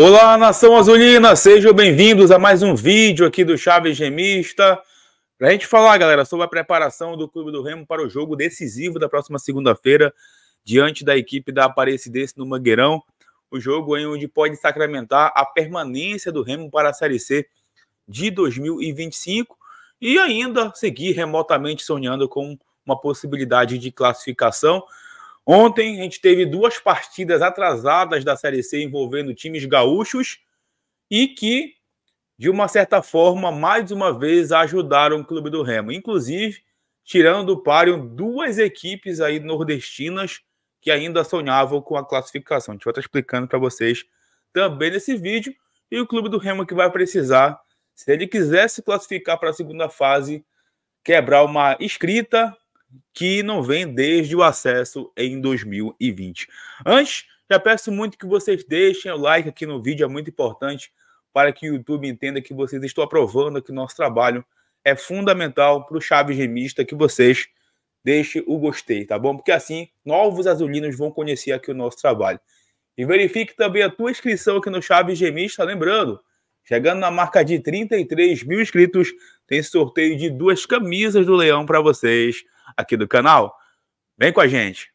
Olá, nação azulina! Sejam bem-vindos a mais um vídeo aqui do Chaves Gemista. Para a gente falar, galera, sobre a preparação do Clube do Remo para o jogo decisivo da próxima segunda-feira, diante da equipe da Aparecidense no Mangueirão. O jogo em onde pode sacramentar a permanência do Remo para a Série C de 2025 e ainda seguir remotamente sonhando com uma possibilidade de classificação. Ontem a gente teve duas partidas atrasadas da Série C envolvendo times gaúchos e que, de uma certa forma, mais uma vez ajudaram o Clube do Remo. Inclusive, tirando do páreo duas equipes aí nordestinas que ainda sonhavam com a classificação. A gente vai estar explicando para vocês também nesse vídeo. E o Clube do Remo que vai precisar, se ele quiser se classificar para a segunda fase, quebrar uma escrita que não vem desde o acesso em 2020. Antes, já peço muito que vocês deixem o like aqui no vídeo, é muito importante para que o YouTube entenda que vocês estão aprovando que nosso trabalho é fundamental para o Chaves Remista que vocês deixem o gostei, tá bom? Porque assim novos azulinos vão conhecer aqui o nosso trabalho. E verifique também a tua inscrição aqui no Chaves Gemista, lembrando, chegando na marca de 33 mil inscritos, tem sorteio de duas camisas do Leão para vocês aqui do canal? Vem com a gente!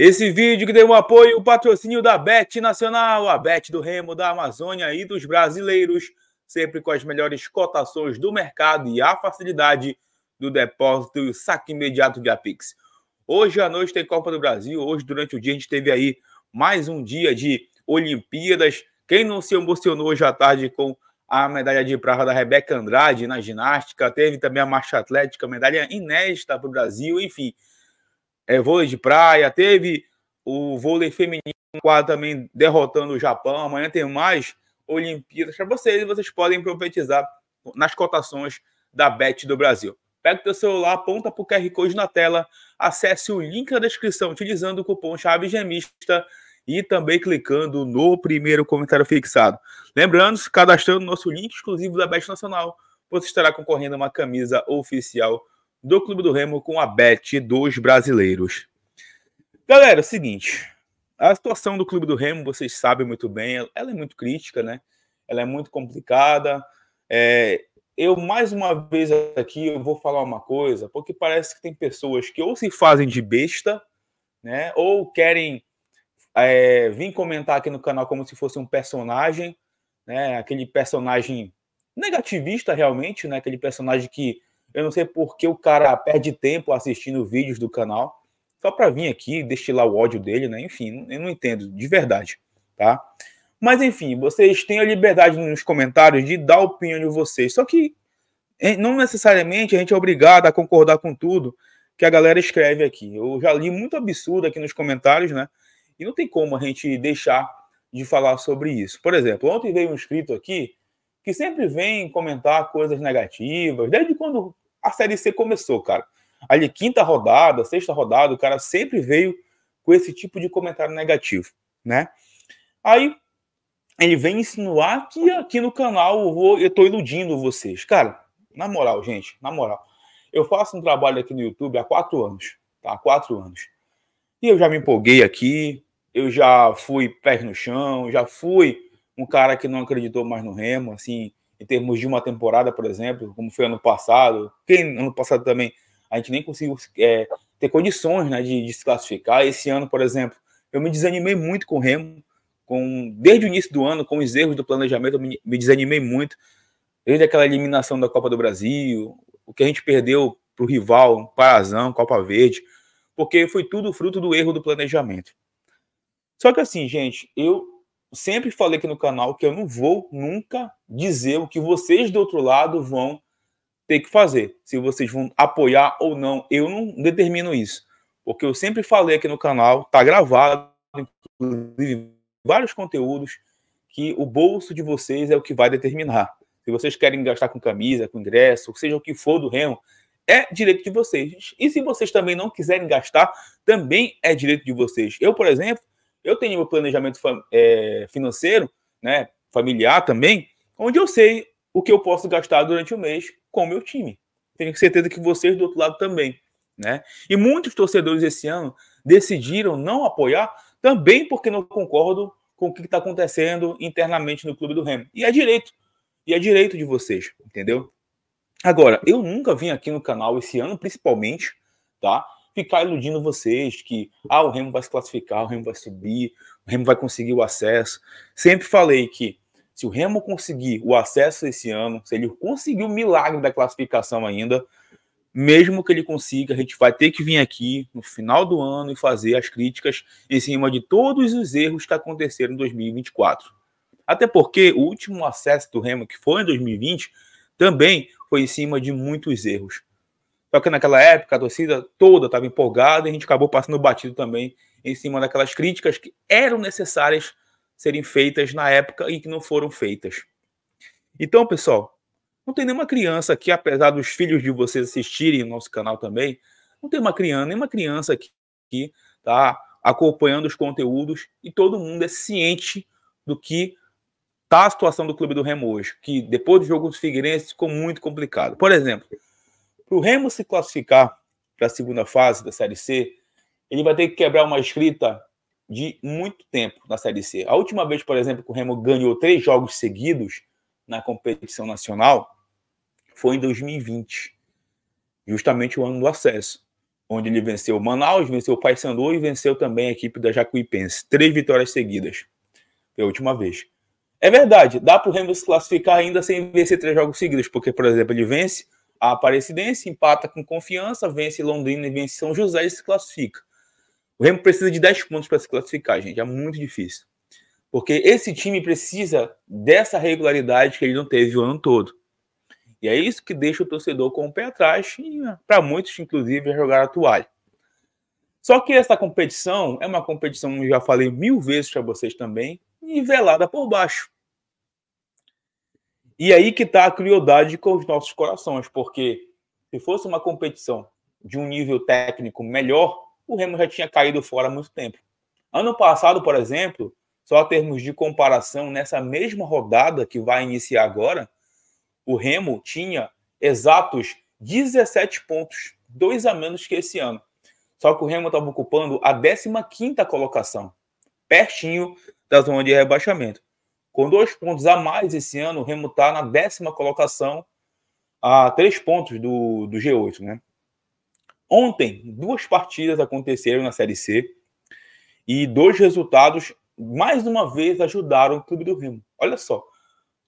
Esse vídeo que deu um apoio o patrocínio da Bet Nacional, a Bet do Remo, da Amazônia e dos brasileiros sempre com as melhores cotações do mercado e a facilidade do depósito e o saque imediato de Apix. Hoje à noite tem Copa do Brasil, hoje durante o dia a gente teve aí mais um dia de Olimpíadas. Quem não se emocionou hoje à tarde com a medalha de prata da Rebeca Andrade na ginástica, teve também a marcha atlética, medalha inédita para o Brasil, enfim. É, vôlei de praia, teve o vôlei feminino quadro também derrotando o Japão. Amanhã tem mais Olimpíadas para vocês e vocês podem profetizar nas cotações da Bet do Brasil. Pega o teu celular, aponta para o QR Code na tela, acesse o link na descrição utilizando o cupom chave gemista e também clicando no primeiro comentário fixado. Lembrando, se cadastrando nosso link exclusivo da Bet Nacional, você estará concorrendo a uma camisa oficial do Clube do Remo com a Bet dos Brasileiros. Galera, é o seguinte, a situação do clube do Remo, vocês sabem muito bem, ela é muito crítica, né? Ela é muito complicada. É, eu, mais uma vez aqui, eu vou falar uma coisa, porque parece que tem pessoas que ou se fazem de besta, né? Ou querem é, vir comentar aqui no canal como se fosse um personagem, né? Aquele personagem negativista realmente, né? Aquele personagem que eu não sei por que o cara perde tempo assistindo vídeos do canal só para vir aqui destilar o ódio dele, né? Enfim, eu não entendo, de verdade, tá? Mas enfim, vocês têm a liberdade nos comentários de dar a opinião de vocês. Só que não necessariamente a gente é obrigado a concordar com tudo que a galera escreve aqui. Eu já li muito absurdo aqui nos comentários, né? E não tem como a gente deixar de falar sobre isso. Por exemplo, ontem veio um inscrito aqui que sempre vem comentar coisas negativas, desde quando a Série C começou, cara ali quinta rodada, sexta rodada, o cara sempre veio com esse tipo de comentário negativo, né? Aí ele vem insinuar que aqui no canal eu, vou, eu tô iludindo vocês. Cara, na moral, gente, na moral. Eu faço um trabalho aqui no YouTube há quatro anos, tá? Há quatro anos. E eu já me empolguei aqui, eu já fui pés no chão, já fui um cara que não acreditou mais no Remo, assim, em termos de uma temporada, por exemplo, como foi ano passado. Quem ano passado também a gente nem conseguiu é, ter condições né, de, de, se classificar. Esse ano, por exemplo, eu me desanimei muito com o Remo, com, desde o início do ano, com os erros do planejamento, eu me, me desanimei muito. Desde aquela eliminação da Copa do Brasil, o que a gente perdeu para o rival, Parazão, Copa Verde, porque foi tudo fruto do erro do planejamento. Só que assim, gente, eu sempre falei aqui no canal que eu não vou nunca dizer o que vocês do outro lado vão ter que fazer. Se vocês vão apoiar ou não, eu não determino isso. Porque eu sempre falei aqui no canal, tá gravado, inclusive vários conteúdos, que o bolso de vocês é o que vai determinar. Se vocês querem gastar com camisa, com ingresso, seja o que for do Remo, é direito de vocês. E se vocês também não quiserem gastar, também é direito de vocês. Eu, por exemplo, eu tenho meu planejamento é, financeiro, né, familiar também, onde eu sei o que eu posso gastar durante o mês com o meu time. Tenho certeza que vocês do outro lado também. Né? E muitos torcedores esse ano decidiram não apoiar também porque não concordam com o que está acontecendo internamente no clube do Remo. E é direito. E é direito de vocês, entendeu? Agora, eu nunca vim aqui no canal esse ano, principalmente, tá? Ficar iludindo vocês que ah, o Remo vai se classificar, o Remo vai subir, o Remo vai conseguir o acesso. Sempre falei que se o Remo conseguir o acesso esse ano, se ele conseguir o milagre da classificação ainda, mesmo que ele consiga, a gente vai ter que vir aqui no final do ano e fazer as críticas em cima de todos os erros que aconteceram em 2024. Até porque o último acesso do Remo, que foi em 2020, também foi em cima de muitos erros. Só que naquela época a torcida toda estava empolgada e a gente acabou passando batido também em cima daquelas críticas que eram necessárias serem feitas na época em que não foram feitas. Então, pessoal, não tem nenhuma criança aqui, apesar dos filhos de vocês assistirem o nosso canal também, não tem uma criança, nenhuma criança aqui que tá acompanhando os conteúdos e todo mundo é ciente do que tá a situação do clube do Remo hoje, que depois do jogo do Figueirense ficou muito complicado. Por exemplo, para o Remo se classificar para a segunda fase da Série C, ele vai ter que quebrar uma escrita de muito tempo na Série C. A última vez, por exemplo, que o Remo ganhou três jogos seguidos na competição nacional foi em 2020, justamente o ano do acesso, onde ele venceu Manaus, venceu o Paysandu e venceu também a equipe da Jacuipense. Três vitórias seguidas. Foi a última vez. É verdade, dá para o Remo se classificar ainda sem vencer três jogos seguidos, porque, por exemplo, ele vence a Aparecidense, empata com confiança, vence Londrina e vence São José e se classifica. O Remo precisa de 10 pontos para se classificar, gente. É muito difícil. Porque esse time precisa dessa regularidade que ele não teve o ano todo. E é isso que deixa o torcedor com o pé atrás, né, para muitos, inclusive, jogar a toalha. Só que essa competição é uma competição, já falei mil vezes para vocês também, nivelada por baixo. E aí que está a crueldade com os nossos corações, porque se fosse uma competição de um nível técnico melhor, o Remo já tinha caído fora há muito tempo. Ano passado, por exemplo, só a termos de comparação, nessa mesma rodada que vai iniciar agora, o Remo tinha exatos 17 pontos, dois a menos que esse ano. Só que o Remo estava ocupando a 15 colocação, pertinho da zona de rebaixamento. Com dois pontos a mais esse ano, o Remo está na décima colocação, a três pontos do, do G8, né? Ontem, duas partidas aconteceram na Série C e dois resultados, mais uma vez, ajudaram o Clube do Remo. Olha só,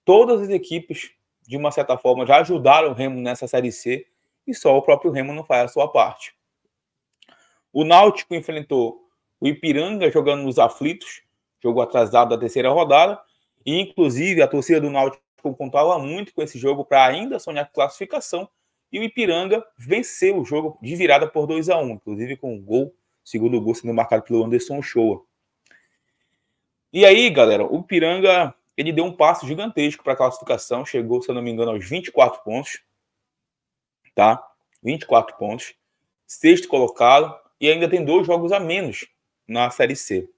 todas as equipes, de uma certa forma, já ajudaram o Remo nessa Série C e só o próprio Remo não faz a sua parte. O Náutico enfrentou o Ipiranga jogando nos aflitos, jogo atrasado da terceira rodada, e inclusive a torcida do Náutico contava muito com esse jogo para ainda sonhar classificação, e o Ipiranga venceu o jogo de virada por 2 a 1 inclusive com um gol, segundo gol sendo marcado pelo Anderson Shoa. E aí, galera, o Ipiranga ele deu um passo gigantesco para a classificação, chegou, se eu não me engano, aos 24 pontos. Tá? 24 pontos. Sexto colocado e ainda tem dois jogos a menos na Série C.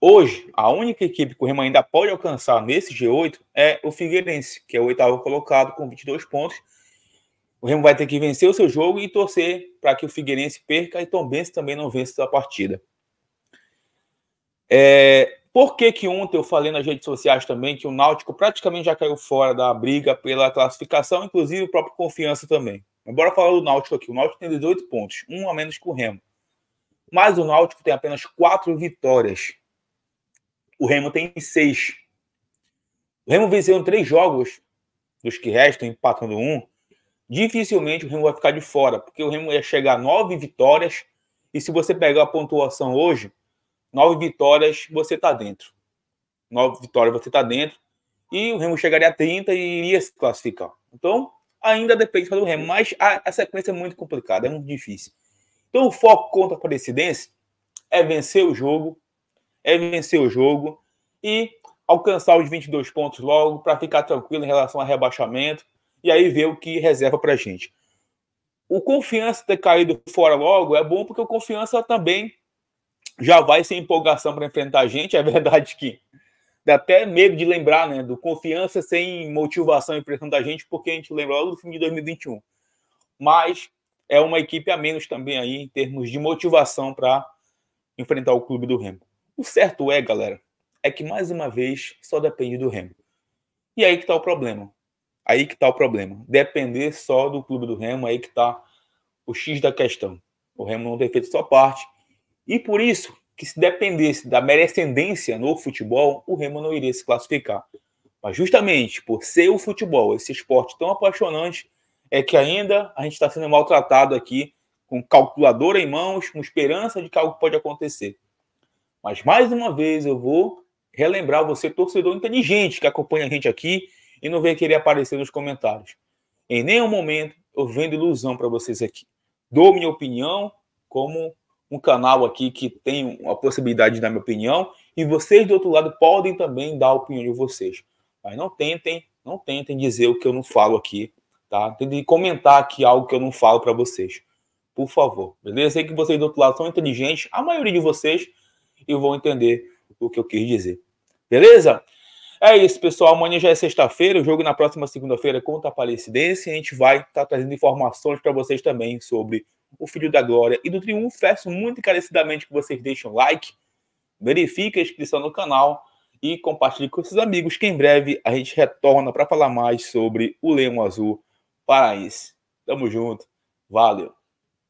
Hoje, a única equipe que o Remo ainda pode alcançar nesse G8 é o Figueirense, que é o oitavo colocado com 22 pontos, o Remo vai ter que vencer o seu jogo e torcer para que o Figueirense perca e Tombense também não vença a partida. É, por que, que ontem eu falei nas redes sociais também que o Náutico praticamente já caiu fora da briga pela classificação, inclusive o próprio Confiança também. Embora falar do Náutico aqui, o Náutico tem 18 pontos, um a menos que o Remo. Mas o Náutico tem apenas quatro vitórias. O Remo tem seis. O Remo venceu três jogos dos que restam, empatando um dificilmente o Remo vai ficar de fora, porque o Remo ia chegar a nove vitórias, e se você pegar a pontuação hoje, nove vitórias você está dentro. Nove vitórias você está dentro, e o Remo chegaria a 30 e iria se classificar. Então, ainda depende do Remo, mas a, a sequência é muito complicada, é muito difícil. Então, o foco contra a Aparecidense é vencer o jogo, é vencer o jogo e alcançar os 22 pontos logo para ficar tranquilo em relação a rebaixamento e aí ver o que reserva para a gente. O confiança ter caído fora logo é bom porque o confiança também já vai sem empolgação para enfrentar a gente. É verdade que dá até medo de lembrar, né? Do confiança sem motivação em frente a gente, porque a gente lembra logo do fim de 2021. Mas é uma equipe a menos também aí em termos de motivação para enfrentar o clube do Remo. O certo é, galera, é que mais uma vez só depende do Remo. E aí que está o problema. Aí que está o problema. Depender só do clube do Remo, aí que está o X da questão. O Remo não tem feito sua parte. E por isso que se dependesse da merecendência no futebol, o Remo não iria se classificar. Mas justamente por ser o futebol, esse esporte tão apaixonante, é que ainda a gente está sendo maltratado aqui, com calculadora em mãos, com esperança de que algo pode acontecer. Mas mais uma vez eu vou relembrar você, torcedor inteligente que acompanha a gente aqui e não vem querer aparecer nos comentários. Em nenhum momento eu vendo ilusão para vocês aqui. Dou minha opinião como um canal aqui que tem a possibilidade de dar minha opinião e vocês do outro lado podem também dar a opinião de vocês. Mas não tentem, não tentem dizer o que eu não falo aqui, tá? Tentem comentar aqui algo que eu não falo para vocês. Por favor, beleza? Eu sei que vocês do outro lado são inteligentes, a maioria de vocês, e vão entender o que eu quis dizer. Beleza? É isso, pessoal. Amanhã já é sexta-feira, o jogo na próxima segunda-feira contra a Palestidense. A gente vai estar tá trazendo informações para vocês também sobre o Filho da Glória e do Triunfo. Peço muito encarecidamente que vocês deixem um like, verifiquem a inscrição no canal e compartilhe com seus amigos, que em breve a gente retorna para falar mais sobre o Leão Azul Paraense. Tamo junto, valeu!